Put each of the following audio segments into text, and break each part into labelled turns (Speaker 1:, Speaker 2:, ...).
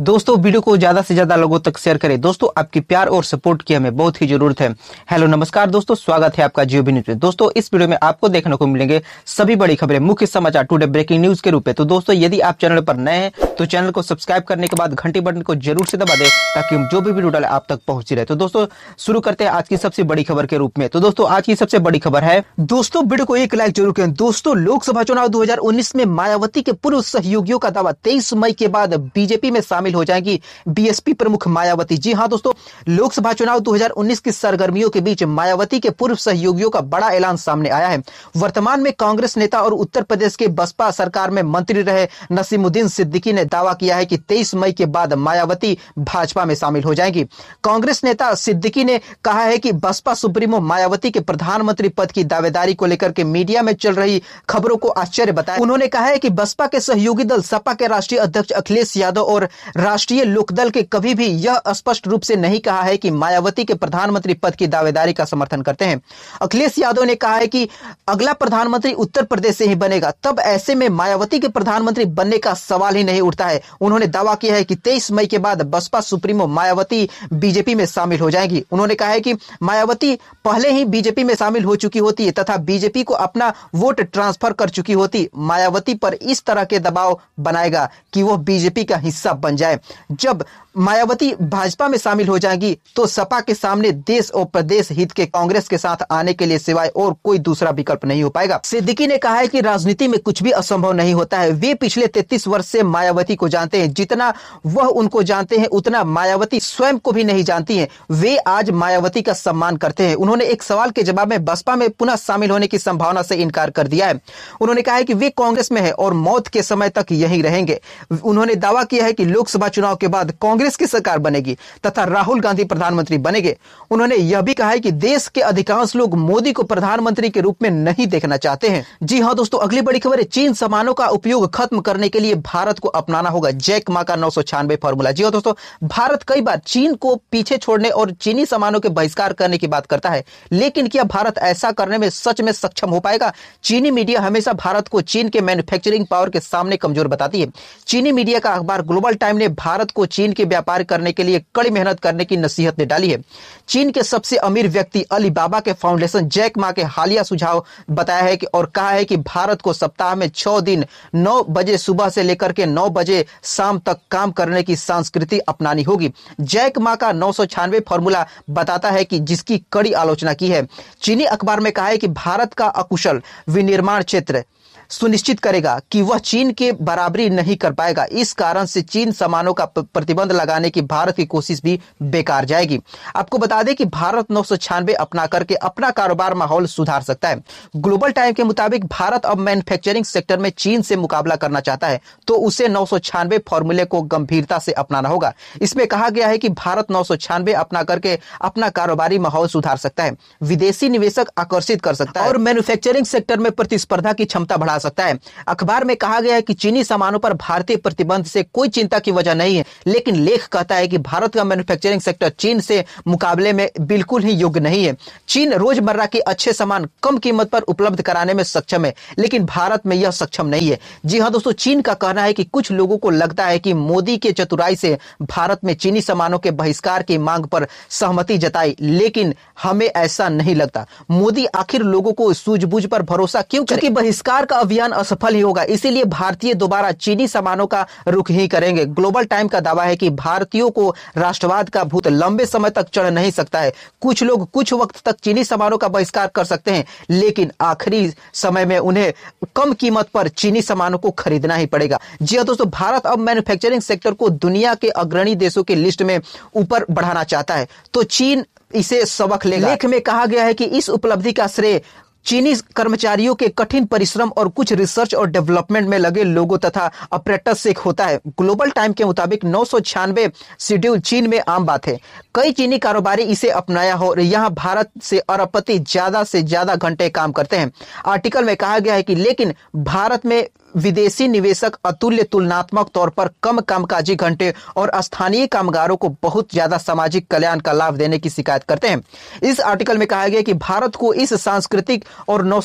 Speaker 1: दोस्तों वीडियो को ज्यादा से ज्यादा लोगों तक शेयर करें दोस्तों आपकी प्यार और सपोर्ट की हमें बहुत ही जरूरत है हेलो नमस्कार दोस्तों स्वागत है आपका जियो भी न्यूज में दोस्तों इस वीडियो में आपको देखने को मिलेंगे सभी बड़ी खबरें मुख्य समाचार टुडे ब्रेकिंग न्यूज के रूप में तो दोस्तों यदि आप चैनल पर नए हैं तो चैनल को सब्सक्राइब करने के बाद घंटी बटन को जरूर से दबा दे ताकि हम जो भी वीडियो डाले आप तक पहुंच रहे तो दोस्तों शुरू करते हैं आज की सबसे बड़ी खबर के रूप में तो दोस्तों आज की सबसे बड़ी खबर है दोस्तों वीडियो को एक लाइक जरूर करें दोस्तों लोकसभा चुनाव दो में मायावती के पूर्व सहयोगियों का दावा तेईस मई के बाद बीजेपी में शामिल शामिल हो जाएंगी बीएसपी प्रमुख मायावती जी हाँ दोस्तों लोकसभा चुनाव 2019 की सरगर्मियों के बीच मायावती के पूर्व सहयोगियों का बड़ा ऐलान सामने आया है वर्तमान में कांग्रेस नेता और उत्तर प्रदेश के बसपा सरकार में मंत्री रहे नसीमुद्दीन सिद्दीकी ने दावा किया है कि तेईस मई के बाद मायावती भाजपा में शामिल हो जाएंगी कांग्रेस नेता सिद्दीकी ने कहा है कि बसपा सुप्रीमो मायावती के प्रधानमंत्री पद की दावेदारी को लेकर के मीडिया में चल रही खबरों को आश्चर्य बताया उन्होंने कहा है कि बसपा के सहयोगी दल सपा के राष्ट्रीय अध्यक्ष अखिलेश यादव और राष्ट्रीय लोकदल के कभी भी यह स्पष्ट रूप से नहीं कहा है कि मायावती के प्रधानमंत्री पद की दावेदारी का समर्थन करते हैं अखिलेश यादव ने कहा है कि अगला प्रधानमंत्री उत्तर प्रदेश से ही बनेगा तब ऐसे में मायावती के प्रधानमंत्री बनने का सवाल ही नहीं उठता है उन्होंने दावा किया है कि तेईस मई के बाद बसपा सुप्रीमो मायावती बीजेपी में शामिल हो जाएगी उन्होंने कहा है कि मायावती पहले ही बीजेपी में शामिल हो चुकी होती है तथा बीजेपी को अपना वोट ट्रांसफर कर चुकी होती मायावती पर इस तरह के दबाव बनाएगा कि वह बीजेपी का हिस्सा बन जाए जाए जब मायावती भाजपा में शामिल हो जाएगी तो सपा के सामने देश और प्रदेश हित के कांग्रेस के साथ आने के लिए सिवाय और कोई दूसरा विकल्प नहीं हो पाएगा सिद्दीकी ने कहा है कि राजनीति में कुछ भी असंभव नहीं होता है वे पिछले तैतीस वर्ष से मायावती को जानते हैं जितना वह उनको जानते हैं उतना मायावती स्वयं को भी नहीं जानती है वे आज मायावती का सम्मान करते हैं उन्होंने एक सवाल के जवाब में बसपा में पुनः शामिल होने की संभावना से इनकार कर दिया है उन्होंने कहा है कि वे कांग्रेस में है और मौत के समय तक यही रहेंगे उन्होंने दावा किया है कि लोक लोकसभा चुनाव के बाद कांग्रेस की सरकार बनेगी तथा राहुल गांधी प्रधानमंत्री बनेंगे उन्होंने यह भी कहा है कि देश के अधिकांश लोग मोदी को प्रधानमंत्री के रूप में नहीं देखना चाहते हैं जी हाँ दोस्तों अगली बड़ी खबर है चीन सामानों का उपयोग खत्म करने के लिए भारत को अपनाना होगा जैक मा का नौ सौ छियानवे फॉर्मूला जी हाँ दोस्तों भारत कई बार चीन को पीछे छोड़ने और चीनी सामानों के बहिष्कार करने की बात करता है लेकिन क्या भारत ऐसा करने में सच में सक्षम हो पाएगा चीनी मीडिया हमेशा भारत को चीन के मैन्युफैक्चरिंग पावर के सामने कमजोर बताती है चीनी मीडिया का अखबार ग्लोबल टाइम ने ने भारत को चीन के व्यापार करने के लिए कड़ी मेहनत करने की नसीहत ने डाली है चीन के सबसे अमीर व्यक्ति अली बाबा के फाउंडेशन जैक मा के हालिया सुझाव बताया है कि और कहा है कि भारत को सप्ताह में छह दिन नौ बजे सुबह से लेकर के नौ बजे शाम तक काम करने की संस्कृति अपनानी होगी जैक मा का नौ फॉर्मूला बताता है कि जिसकी कड़ी आलोचना की है चीनी अखबार में कहा है कि भारत का अकुशल विनिर्माण क्षेत्र सुनिश्चित करेगा कि वह चीन के बराबरी नहीं कर पाएगा इस कारण से चीन सामानों का प्रतिबंध लगाने की भारत की कोशिश भी बेकार जाएगी आपको बता दें कि भारत नौ अपना करके अपना कारोबार माहौल सुधार सकता है ग्लोबल टाइम के मुताबिक भारत अब मैन्युफैक्चरिंग सेक्टर में चीन से मुकाबला करना चाहता है तो उसे नौ फॉर्मूले को गंभीरता से अपनाना होगा इसमें कहा गया है कि भारत नौ अपना करके अपना कारोबारी माहौल सुधार सकता है विदेशी निवेशक आकर्षित कर सकता है और मैन्युफैक्चरिंग सेक्टर में प्रतिस्पर्धा की क्षमता बढ़ा आ सकता है अखबार में कहा गया है कि चीनी सामानों पर भारतीय प्रतिबंध से कोई चिंता की वजह नहीं है लेकिन लेख कहता है कि भारत का मैन्युफैक्चरिंग सेक्टर चीन से मुकाबले में बिल्कुल ही योग्य नहीं है चीन रोजमर्रा के अच्छे सामान कम कीमत पर उपलब्ध कराने में सक्षम है लेकिन भारत में यह सक्षम नहीं है जी हाँ दोस्तों चीन का कहना है कि कुछ लोगों को लगता है कि मोदी के चतुराई से भारत में चीनी सामानों के बहिष्कार की मांग पर सहमति जताई लेकिन हमें ऐसा नहीं लगता मोदी आखिर लोगों को सूझबूझ पर भरोसा क्यों क्योंकि बहिष्कार का अभियान असफल ही होगा इसीलिए भारतीय दोबारा चीनी सामानों का रुख ही करेंगे ग्लोबल टाइम का दावा है कि भारतीयों को राष्ट्रवाद का भूत लंबे समय तक चढ़ नहीं सकता है कुछ लोग कुछ वक्त तक चीनी सामानों का बहिष्कार कर सकते हैं लेकिन आखिरी समय में उन्हें कम कीमत पर चीनी सामानों को खरीदना ही पड़ेगा जी हाँ दोस्तों भारत अब मैन्युफैक्चरिंग सेक्टर को दुनिया के अग्रणी देशों की लिस्ट में ऊपर बढ़ाना चाहता है तो चीन इसे सबक लेगा लेख में कहा गया है कि इस उपलब्धि का श्रेय चीनी कर्मचारियों के कठिन परिश्रम और कुछ रिसर्च और डेवलपमेंट में लगे लोगों तथा ऑपरेटर्स से होता है ग्लोबल टाइम के मुताबिक नौ सौ छियानवे शेड्यूल चीन में आम बात है कई चीनी कारोबारी इसे अपनाया हो यहाँ भारत से अरबपति ज्यादा से ज्यादा घंटे काम करते हैं आर्टिकल में कहा गया है कि लेकिन भारत में विदेशी निवेशक अतुल्य तुलनात्मक तौर पर कम कामकाजी घंटे और स्थानीय कामगारों को बहुत ज्यादा सामाजिक कल्याण का लाभ देने की शिकायत करते हैं इस आर्टिकल में कहा गया कि भारत को इस सांस्कृतिक और नौ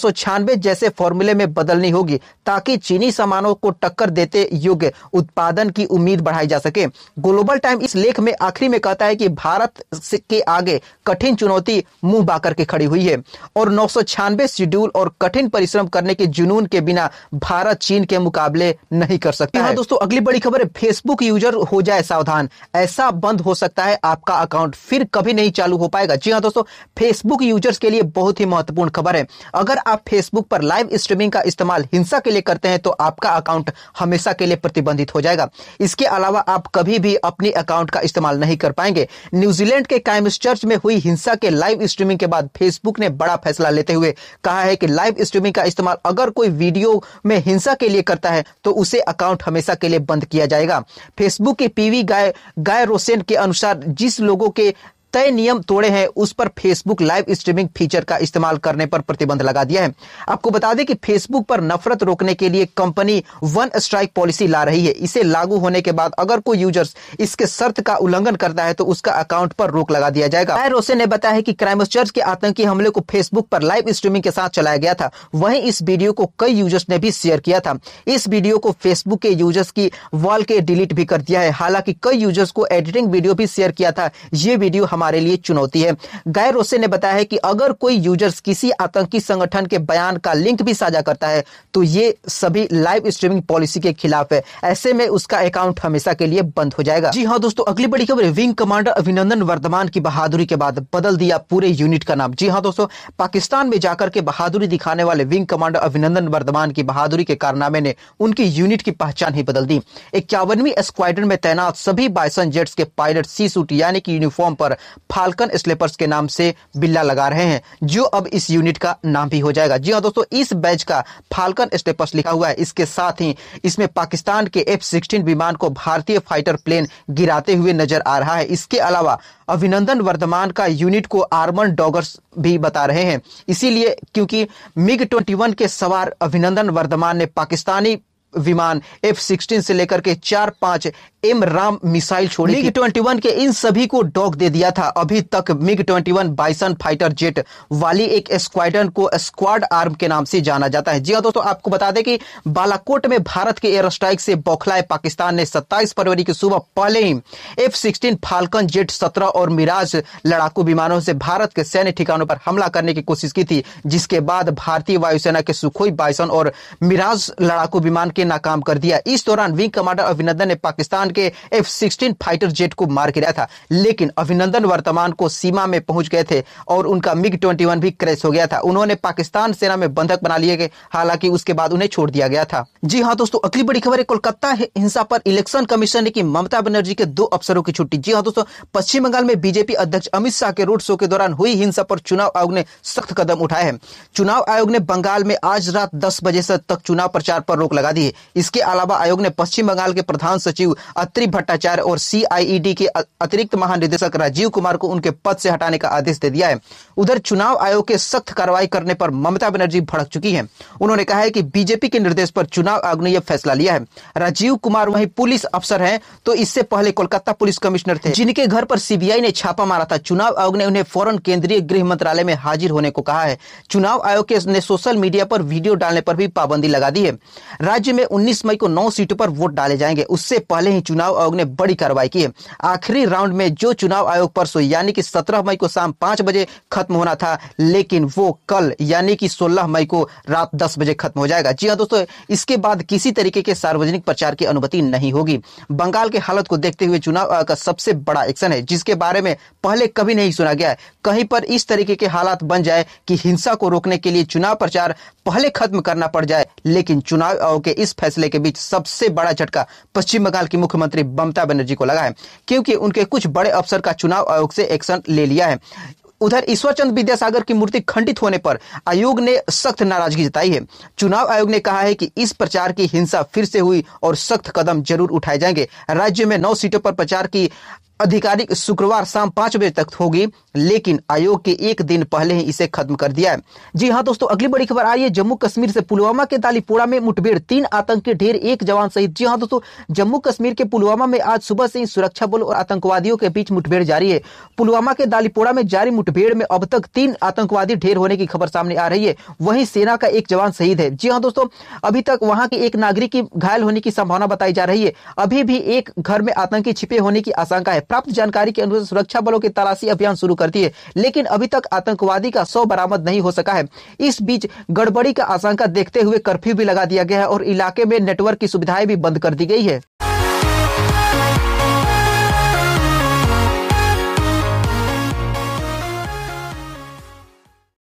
Speaker 1: जैसे फॉर्मूले में बदलनी होगी ताकि चीनी सामानों को टक्कर देते योग्य उत्पादन की उम्मीद बढ़ाई जा सके ग्लोबल टाइम इस लेख में आखिरी में कहता है कि भारत के आगे कठिन चुनौती मुंह बाकर के खड़ी हुई है और नौ शेड्यूल और कठिन परिश्रम करने के जुनून के बिना भारत चीन चीन के मुकाबले नहीं कर सकते हाँ दोस्तों अगली बड़ी खबर है फेसबुक यूजर हो जाए सावधान ऐसा बंद हो सकता है आपका अकाउंट फिर कभी नहीं चालू हो पाएगा जी हाँ दोस्तों फेसबुक यूजर्स के लिए बहुत ही महत्वपूर्ण खबर है अगर आप फेसबुक पर लाइव स्ट्रीमिंग का इस्तेमाल हिंसा के लिए करते हैं तो आपका अकाउंट हमेशा के लिए प्रतिबंधित हो जाएगा इसके अलावा आप कभी भी अपने अकाउंट का इस्तेमाल नहीं कर पाएंगे न्यूजीलैंड के काइम्स चर्च में हुई हिंसा के लाइव स्ट्रीमिंग के बाद फेसबुक ने बड़ा फैसला लेते हुए कहा है कि लाइव स्ट्रीमिंग का इस्तेमाल अगर कोई वीडियो में हिंसा के लिए करता है तो उसे अकाउंट हमेशा के लिए बंद किया जाएगा फेसबुक के पीवी गाय गाय रोसेन के अनुसार जिस लोगों के तय नियम तोड़े हैं उस पर फेसबुक लाइव स्ट्रीमिंग फीचर का इस्तेमाल करने पर प्रतिबंध लगा दिया है आपको बता दें कि फेसबुक पर नफरत रोकने के लिए कंपनी वन स्ट्राइक पॉलिसी ला रही है इसे लागू होने के बाद अगर कोई यूजर्स इसके शर्त का उल्लंघन करता है तो उसका अकाउंट पर रोक लगा दिया जाएगा राय रोसे ने बताया है कि चर्च के आतंकी हमले को फेसबुक पर लाइव स्ट्रीमिंग के साथ चलाया गया था वही इस वीडियो को कई यूजर्स ने भी शेयर किया था इस वीडियो को फेसबुक के यूजर्स की वॉल के डिलीट भी कर दिया है हालांकि कई यूजर्स को एडिटिंग वीडियो भी शेयर किया था ये वीडियो हमारे लिए चुनौती है गैर रोसे ने बताया है कि अगर कोई यूजर्स किसी आतंकी संगठन के बयान का लिंक भी साझा करता है तो ये सभी लाइव स्ट्रीमिंग पॉलिसी के खिलाफ है ऐसे में उसका अकाउंट हमेशा के लिए बंद हो जाएगा जी हाँ दोस्तों अगली बड़ी खबर विंग कमांडर अभिनंदन वर्धमान की बहादुरी के बाद बदल दिया पूरे यूनिट का नाम जी हाँ दोस्तों पाकिस्तान में जाकर के बहादुरी दिखाने वाले विंग कमांडर अभिनंदन वर्धमान की बहादुरी के कारनामे ने उनकी यूनिट की पहचान ही बदल दी इक्यावनवी स्क्वाडन में तैनात सभी बाइसन जेट्स के पायलट सी सूट यानी कि यूनिफॉर्म पर फाल्कन स्लेपर्स के नाम से बिल्ला लगा रहे हैं जो अब इस यूनिट का नाम भी हो जाएगा जी हाँ दोस्तों इस बैच का फाल्कन स्लेपर्स लिखा हुआ है इसके साथ ही इसमें पाकिस्तान के एफ सिक्सटीन विमान को भारतीय फाइटर प्लेन गिराते हुए नजर आ रहा है इसके अलावा अभिनंदन वर्धमान का यूनिट को आर्मन डॉगर्स भी बता रहे हैं इसीलिए क्योंकि मिग 21 के सवार अभिनंदन वर्धमान ने पाकिस्तानी विमान एफ सिक्सटीन से लेकर के चार पांच एम राम मिसाइल छोड़ी मिग ट्वेंटी वन के इन सभी को डॉक दे दिया था अभी तक MiG twenty one bison fighter jet वाली एक स्क्वाडन को स्क्वाड आर्म के नाम से जाना जाता है जी हाँ दोस्तों आपको बता दें कि बालाकोट में भारत के एयर स्ट्राइक से बौखलाए पाकिस्तान ने 27 फरवरी की सुबह पहले ही एफ सिक्सटीन फाल्कन जेट सत्रह और मिराज लड़ाकू विमानों से भारत के सैन्य ठिकानों पर हमला करने की कोशिश की थी जिसके बाद भारतीय वायुसेना के सुखोई बाइसन और मिराज लड़ाकू विमान करके नाकाम कर दिया इस दौरान विंग कमांडर अभिनंदन ने पाकिस्तान के एफ सिक्सटीन फाइटर जेट को मार गिराया था लेकिन अभिनंदन वर्तमान को सीमा में पहुंच गए थे और उनका मिग ट्वेंटी भी क्रैश हो गया था उन्होंने पाकिस्तान सेना में बंधक बना लिए गए हालांकि उसके बाद उन्हें छोड़ दिया गया था जी हाँ दोस्तों अगली बड़ी खबर है कोलकाता हिंसा पर इलेक्शन कमीशन ने की ममता बनर्जी के दो अफसरों की छुट्टी जी हाँ दोस्तों पश्चिम बंगाल में बीजेपी अध्यक्ष अमित शाह के रोड शो के दौरान हुई हिंसा पर चुनाव आयोग ने सख्त कदम उठाए हैं चुनाव आयोग ने बंगाल में आज रात दस बजे तक चुनाव प्रचार पर रोक लगा दी है इसके अलावा आयोग ने पश्चिम बंगाल के प्रधान सचिव अत्रि भट्टाचार्य और सीआईईडी e के अतिरिक्त महानिदेशक राजीव कुमार को उनके पद से हटाने का आदेश दे दिया है उधर चुनाव आयोग के सख्त कार्रवाई करने पर ममता बनर्जी भड़क चुकी है उन्होंने कहा है कि बीजेपी के निर्देश पर चुनाव आयोग ने यह फैसला लिया है राजीव कुमार वही पुलिस अफसर है तो इससे पहले कोलकाता पुलिस कमिश्नर थे जिनके घर पर सीबीआई ने छापा मारा था चुनाव आयोग ने उन्हें फौरन केंद्रीय गृह मंत्रालय में हाजिर होने को कहा है चुनाव आयोग ने सोशल मीडिया पर वीडियो डालने पर भी पाबंदी लगा दी है राज्य में में 19 मई को नौ सीटों पर वोट डाले जाएंगे उससे पहले ही चुनाव आयोग ने बड़ी कार्रवाई की है आखिरी राउंड में जो चुनाव आयोग परसों यानी कि 17 मई को शाम पांच बजे खत्म होना था लेकिन वो कल यानी कि 16 मई को रात दस बजे खत्म हो जाएगा जी हाँ दोस्तों इसके बाद किसी तरीके के सार्वजनिक प्रचार की अनुमति नहीं होगी बंगाल के हालत को देखते हुए चुनाव आयोग का सबसे बड़ा एक्शन है जिसके बारे में पहले कभी नहीं सुना गया है कहीं पर इस तरीके के हालात बन जाए कि हिंसा को रोकने के लिए चुनाव प्रचार पहले खत्म करना पड़ जाए लेकिन चुनाव आयोग के इस इस फैसले के बीच सबसे बड़ा झटका पश्चिम बंगाल की मुख्यमंत्री ममता बनर्जी को लगा है क्योंकि उनके कुछ बड़े अफसर का चुनाव आयोग से एक्शन ले लिया है उधर ईश्वरचंद विद्यासागर की मूर्ति खंडित होने पर आयोग ने सख्त नाराजगी जताई है चुनाव आयोग ने कहा है कि इस प्रचार की हिंसा फिर से हुई और सख्त कदम जरूर उठाए जाएंगे राज्य में नौ सीटों पर प्रचार की आधिकारिक शुक्रवार शाम पाँच बजे तक होगी लेकिन आयोग के एक दिन पहले ही इसे खत्म कर दिया है जी हाँ दोस्तों अगली बड़ी खबर आ रही है जम्मू कश्मीर से पुलवामा के दालीपोड़ा में मुठभेड़ तीन आतंकी ढेर एक जवान सहित जी हाँ दोस्तों जम्मू कश्मीर के पुलवामा में आज सुबह से ही सुरक्षा बल और आतंकवादियों के बीच मुठभेड़ जारी है पुलवामा के दालीपोड़ा में जारी मुठभेड़ में अब तक तीन आतंकवादी ढेर होने की खबर सामने आ रही है वही सेना का एक जवान शहीद है जी हाँ दोस्तों अभी तक वहां के एक नागरिक की घायल होने की संभावना बताई जा रही है अभी भी एक घर में आतंकी छिपे होने की आशंका है प्राप्त जानकारी के अनुसार सुरक्षा बलों की तलाशी अभियान शुरू कर दिए लेकिन अभी तक आतंकवादी का शव बरामद नहीं हो सका है इस बीच गड़बड़ी का आशंका देखते हुए कर्फ्यू भी लगा दिया गया है और इलाके में नेटवर्क की सुविधाएं भी बंद कर दी गई है